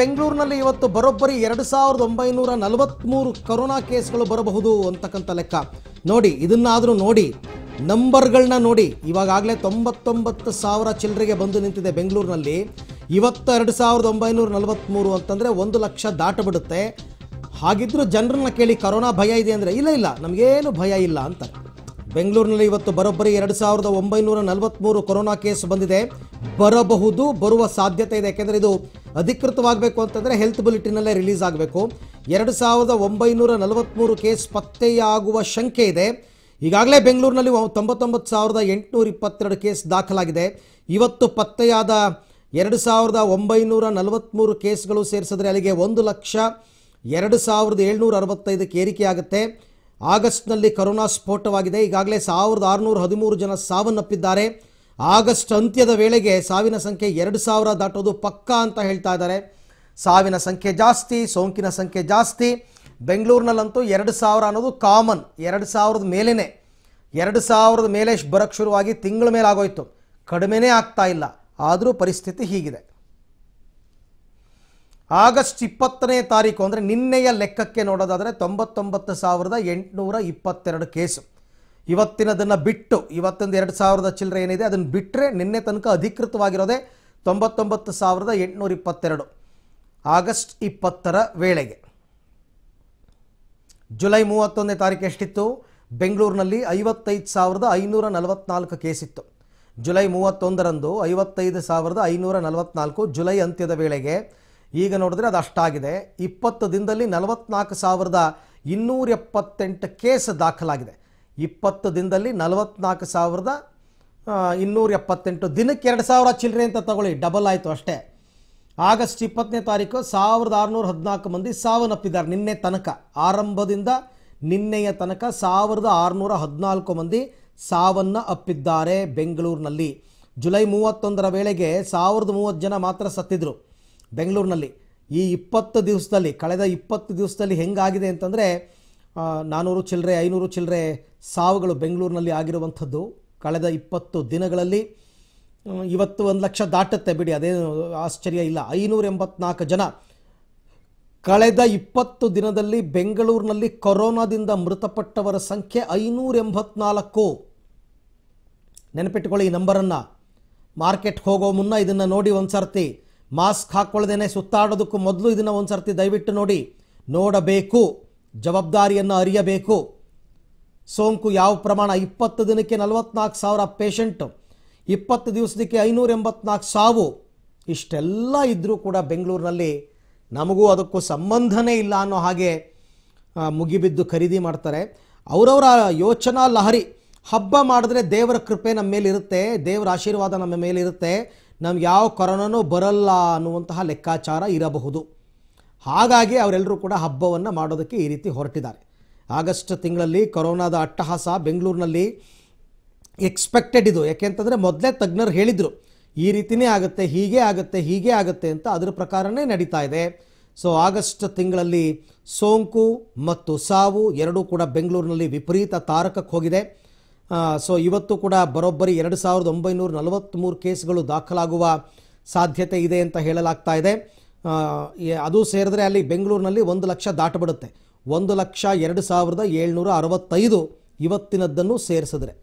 ಬೆಂಗಳೂರಿನಲ್ಲಿ ಇವತ್ತು ಬರೋಬ್ಬರಿ ಎರಡು ಸಾವಿರದ ಒಂಬೈನೂರ ನಲವತ್ತ್ಮೂರು ಕೊರೋನಾ ಕೇಸ್ಗಳು ಬರಬಹುದು ಅಂತಕ್ಕಂಥ ಲೆಕ್ಕ ನೋಡಿ ಇದನ್ನಾದರೂ ನೋಡಿ ನಂಬರ್ಗಳನ್ನ ನೋಡಿ ಇವಾಗಲೇ ತೊಂಬತ್ತೊಂಬತ್ತು ಸಾವಿರ ಚಿಲ್ಲರೆಗೆ ಬಂದು ನಿಂತಿದೆ ಬೆಂಗಳೂರಿನಲ್ಲಿ ಇವತ್ತು ಎರಡು ಸಾವಿರದ ಒಂಬೈನೂರ ನಲವತ್ತ್ಮೂರು ಅಂತಂದರೆ ಒಂದು ಲಕ್ಷ ದಾಟಬಿಡುತ್ತೆ ಹಾಗಿದ್ದರೂ ಜನರನ್ನ ಕೇಳಿ ಕೊರೋನಾ ಭಯ ಇದೆ ಅಂದರೆ ಇಲ್ಲ ಇಲ್ಲ ನಮಗೇನು ಭಯ ಇಲ್ಲ ಅಂತ ಬೆಂಗಳೂರಿನಲ್ಲಿ ಇವತ್ತು ಬರೋಬ್ಬರಿ ಎರಡು ಸಾವಿರದ ಒಂಬೈನೂರ ನಲವತ್ತ್ಮೂರು ಕೊರೋನಾ ಕೇಸ್ ಬಂದಿದೆ ಬರಬಹುದು ಬರುವ ಸಾಧ್ಯತೆ ಇದೆ ಯಾಕೆಂದರೆ ಇದು ಅಧಿಕೃತವಾಗಬೇಕು ಅಂತಂದರೆ ಹೆಲ್ತ್ ಬುಲೆಟಿನಲ್ಲೇ ರಿಲೀಸ್ ಆಗಬೇಕು ಎರಡು ಸಾವಿರದ ಒಂಬೈನೂರ ನಲವತ್ತ್ಮೂರು ಕೇಸ್ ಪತ್ತೆಯಾಗುವ ಶಂಕೆ ಇದೆ ಈಗಾಗಲೇ ಬೆಂಗಳೂರಿನಲ್ಲಿ ತೊಂಬತ್ತೊಂಬತ್ತು ಸಾವಿರದ ಎಂಟುನೂರ ಇಪ್ಪತ್ತೆರಡು ಕೇಸ್ ದಾಖಲಾಗಿದೆ ಇವತ್ತು ಪತ್ತೆಯಾದ ಎರಡು ಸಾವಿರದ ಒಂಬೈನೂರ ನಲವತ್ತ್ಮೂರು ಕೇಸ್ಗಳು ಸೇರಿಸಿದ್ರೆ ಅಲ್ಲಿಗೆ ಒಂದು ಲಕ್ಷ ಎರಡು ಸಾವಿರದ ಏಳ್ನೂರ ಅರವತ್ತೈದಕ್ಕೆ ಏರಿಕೆಯಾಗುತ್ತೆ ಆಗಸ್ಟ್ನಲ್ಲಿ ಕರೋನಾ ಸ್ಫೋಟವಾಗಿದೆ ಈಗಾಗಲೇ ಸಾವಿರದ ಆರುನೂರ ಹದಿಮೂರು ಜನ ಸಾವನ್ನಪ್ಪಿದ್ದಾರೆ ಆಗಸ್ಟ್ ಅಂತ್ಯದ ವೇಳೆಗೆ ಸಾವಿನ ಸಂಖ್ಯೆ ಎರಡು ಸಾವಿರ ದಾಟೋದು ಪಕ್ಕಾ ಅಂತ ಹೇಳ್ತಾ ಇದ್ದಾರೆ ಸಾವಿನ ಸಂಖ್ಯೆ ಜಾಸ್ತಿ ಸೋಂಕಿನ ಸಂಖ್ಯೆ ಜಾಸ್ತಿ ಬೆಂಗಳೂರಿನಲ್ಲಂತೂ ಎರಡು ಸಾವಿರ ಅನ್ನೋದು ಕಾಮನ್ ಎರಡು ಸಾವಿರದ ಮೇಲೇ ಎರಡು ಸಾವಿರದ ಮೇಲೆ ಬರೋಕ್ಕೆ ಶುರುವಾಗಿ ತಿಂಗಳ ಮೇಲೆ ಆಗೋಯ್ತು ಕಡಿಮೆನೇ ಆಗ್ತಾ ಇಲ್ಲ ಆದರೂ ಪರಿಸ್ಥಿತಿ ಹೀಗಿದೆ ಆಗಸ್ಟ್ ಇಪ್ಪತ್ತನೇ ತಾರೀಕು ಅಂದರೆ ನಿನ್ನೆಯ ಲೆಕ್ಕಕ್ಕೆ ನೋಡೋದಾದರೆ ತೊಂಬತ್ತೊಂಬತ್ತು ಸಾವಿರದ ಎಂಟುನೂರ ಇಪ್ಪತ್ತೆರಡು ಕೇಸು ಇವತ್ತಿನದನ್ನು ಬಿಟ್ಟು ಇವತ್ತೊಂದು ಎರಡು ಸಾವಿರದ ಚಿಲ್ಲರೆ ಏನಿದೆ ಅದನ್ನು ಬಿಟ್ಟರೆ ನಿನ್ನೆ ತನಕ ಅಧಿಕೃತವಾಗಿರೋದೆ ತೊಂಬತ್ತೊಂಬತ್ತು ಸಾವಿರದ ಎಂಟುನೂರ ಇಪ್ಪತ್ತೆರಡು ಆಗಸ್ಟ್ ಇಪ್ಪತ್ತರ ವೇಳೆಗೆ ಜುಲೈ ಮೂವತ್ತೊಂದನೇ ತಾರೀಕು ಎಷ್ಟಿತ್ತು ಬೆಂಗಳೂರಿನಲ್ಲಿ ಐವತ್ತೈದು ಸಾವಿರದ ಐನೂರ ನಲವತ್ನಾಲ್ಕು ಕೇಸಿತ್ತು ಜುಲೈ ಮೂವತ್ತೊಂದರಂದು ಐವತ್ತೈದು ಸಾವಿರದ ಐನೂರ ನಲವತ್ನಾಲ್ಕು ಜುಲೈ ಅಂತ್ಯದ ವೇಳೆಗೆ ಈಗ ನೋಡಿದ್ರೆ ಅದು ಅಷ್ಟಾಗಿದೆ ಇಪ್ಪತ್ತು ದಿನದಲ್ಲಿ ನಲವತ್ನಾಲ್ಕು ಸಾವಿರದ ಇನ್ನೂರ ಎಪ್ಪತ್ತೆಂಟು ಕೇಸ್ ದಾಖಲಾಗಿದೆ ಇಪ್ಪತ್ತು ದಿನದಲ್ಲಿ ನಲವತ್ನಾಲ್ಕು ಸಾವಿರದ ಇನ್ನೂರ ಎಪ್ಪತ್ತೆಂಟು ದಿನಕ್ಕೆ ಎರಡು ಸಾವಿರ ಚಿಲ್ಲರೆ ಅಂತ ತಗೊಳ್ಳಿ ಡಬಲ್ ಆಯಿತು ಅಷ್ಟೇ ಆಗಸ್ಟ್ ಇಪ್ಪತ್ತನೇ ತಾರೀಕು ಸಾವಿರದ ಆರುನೂರ ಹದಿನಾಲ್ಕು ಮಂದಿ ಸಾವನ್ನಪ್ಪಿದ್ದಾರೆ ನಿನ್ನೆ ತನಕ ಆರಂಭದಿಂದ ನಿನ್ನೆಯ ತನಕ ಸಾವಿರದ ಆರುನೂರ ಹದಿನಾಲ್ಕು ಮಂದಿ ಸಾವನ್ನ ಅಪ್ಪಿದ್ದಾರೆ ಬೆಂಗಳೂರಿನಲ್ಲಿ ಜುಲೈ ಮೂವತ್ತೊಂದರ ವೇಳೆಗೆ ಸಾವಿರದ ಮೂವತ್ತು ಜನ ಮಾತ್ರ ಸತ್ತಿದ್ರು ಬೆಂಗಳೂರಿನಲ್ಲಿ ಈ ಇಪ್ಪತ್ತು ದಿವಸದಲ್ಲಿ ಕಳೆದ ಇಪ್ಪತ್ತು ದಿವಸದಲ್ಲಿ ಹೆಂಗಾಗಿದೆ ಅಂತಂದರೆ ನಾನ್ನೂರು ಚಿಲ್ಲರೆ ಐನೂರು ಚಿಲ್ಲರೆ ಸಾವುಗಳು ಬೆಂಗಳೂರಿನಲ್ಲಿ ಆಗಿರುವಂಥದ್ದು ಕಳೆದ ಇಪ್ಪತ್ತು ದಿನಗಳಲ್ಲಿ ಇವತ್ತು ಒಂದು ಲಕ್ಷ ದಾಟುತ್ತೆ ಬಿಡಿ ಅದೇನು ಆಶ್ಚರ್ಯ ಇಲ್ಲ ಐನೂರ ಎಂಬತ್ನಾಲ್ಕು ಜನ ಕಳೆದ ಇಪ್ಪತ್ತು ದಿನದಲ್ಲಿ ಬೆಂಗಳೂರಿನಲ್ಲಿ ಕೊರೋನಾದಿಂದ ಮೃತಪಟ್ಟವರ ಸಂಖ್ಯೆ ಐನೂರ ಎಂಬತ್ನಾಲ್ಕು ನೆನಪಿಟ್ಕೊಳ್ಳಿ ಈ ನಂಬರನ್ನು ಮಾರ್ಕೆಟ್ ಹೋಗೋ ಮುನ್ನ ಇದನ್ನು ನೋಡಿ ಒಂದು ಸರ್ತಿ ಮಾಸ್ಕ್ ಹಾಕ್ಕೊಳ್ಳದೇನೆ ಸುತ್ತಾಡೋದಕ್ಕೂ ಮೊದಲು ಇದನ್ನು ಒಂದು ಸರ್ತಿ ದಯವಿಟ್ಟು ನೋಡಿ ನೋಡಬೇಕು ಜವಾಬ್ದಾರಿಯನ್ನು ಅರಿಯಬೇಕು ಸೋಂಕು ಯಾವ ಪ್ರಮಾಣ ಇಪ್ಪತ್ತು ದಿನಕ್ಕೆ ನಲವತ್ನಾಲ್ಕು ಸಾವಿರ ಪೇಷಂಟ್ ಇಪ್ಪತ್ತು ದಿವಸಕ್ಕೆ ಐನೂರ ಎಂಬತ್ನಾಲ್ಕು ಸಾವು ಇಷ್ಟೆಲ್ಲ ಇದ್ದರೂ ಕೂಡ ಬೆಂಗಳೂರಿನಲ್ಲಿ ನಮಗೂ ಅದಕ್ಕೂ ಸಂಬಂಧನೇ ಇಲ್ಲ ಅನ್ನೋ ಹಾಗೆ ಮುಗಿಬಿದ್ದು ಖರೀದಿ ಮಾಡ್ತಾರೆ ಅವರವರ ಯೋಚನಾ ಲಹರಿ ಹಬ್ಬ ಮಾಡಿದ್ರೆ ದೇವರ ಕೃಪೆ ನಮ್ಮ ಮೇಲಿರುತ್ತೆ ದೇವರ ಆಶೀರ್ವಾದ ನಮ್ಮ ಮೇಲಿರುತ್ತೆ ನಮ್ಗೆ ಯಾವ ಕೊರೋನೂ ಬರಲ್ಲ ಅನ್ನುವಂತಹ ಲೆಕ್ಕಾಚಾರ ಇರಬಹುದು ಹಾಗಾಗಿ ಅವರೆಲ್ಲರೂ ಕೂಡ ಹಬ್ಬವನ್ನು ಮಾಡೋದಕ್ಕೆ ಈ ರೀತಿ ಹೊರಟಿದ್ದಾರೆ ಆಗಸ್ಟ್ ತಿಂಗಳಲ್ಲಿ ಕೊರೋನಾದ ಅಟ್ಟಹಾಸ ಬೆಂಗಳೂರಿನಲ್ಲಿ ಎಕ್ಸ್ಪೆಕ್ಟೆಡ್ ಇದು ಯಾಕೆಂತಂದರೆ ಮೊದಲೇ ತಜ್ಞರು ಹೇಳಿದರು ಈ ರೀತಿಯೇ ಆಗುತ್ತೆ ಹೀಗೆ ಆಗುತ್ತೆ ಹೀಗೆ ಆಗುತ್ತೆ ಅಂತ ಅದರ ಪ್ರಕಾರನೇ ನಡೀತಾ ಇದೆ ಸೊ ಆಗಸ್ಟ್ ತಿಂಗಳಲ್ಲಿ ಸೋಂಕು ಮತ್ತು ಸಾವು ಎರಡೂ ಕೂಡ ಬೆಂಗಳೂರಿನಲ್ಲಿ ವಿಪರೀತ ತಾರಕಕ್ಕೆ ಹೋಗಿದೆ ಸೊ ಇವತ್ತು ಕೂಡ ಬರೋಬ್ಬರಿ ಎರಡು ಸಾವಿರದ ಒಂಬೈನೂರ ನಲವತ್ತ್ಮೂರು ಕೇಸ್ಗಳು ದಾಖಲಾಗುವ ಸಾಧ್ಯತೆ ಇದೆ ಅಂತ ಹೇಳಲಾಗ್ತಾ ಇದೆ ಅದು ಸೇರಿದ್ರೆ ಅಲ್ಲಿ ಬೆಂಗಳೂರಿನಲ್ಲಿ ಒಂದು ಲಕ್ಷ ದಾಟಬಿಡುತ್ತೆ ಒಂದು ಲಕ್ಷ ಎರಡು ಸಾವಿರದ ಏಳ್ನೂರ ಅರವತ್ತೈದು ಇವತ್ತಿನದ್ದನ್ನು ಸೇರಿಸಿದ್ರೆ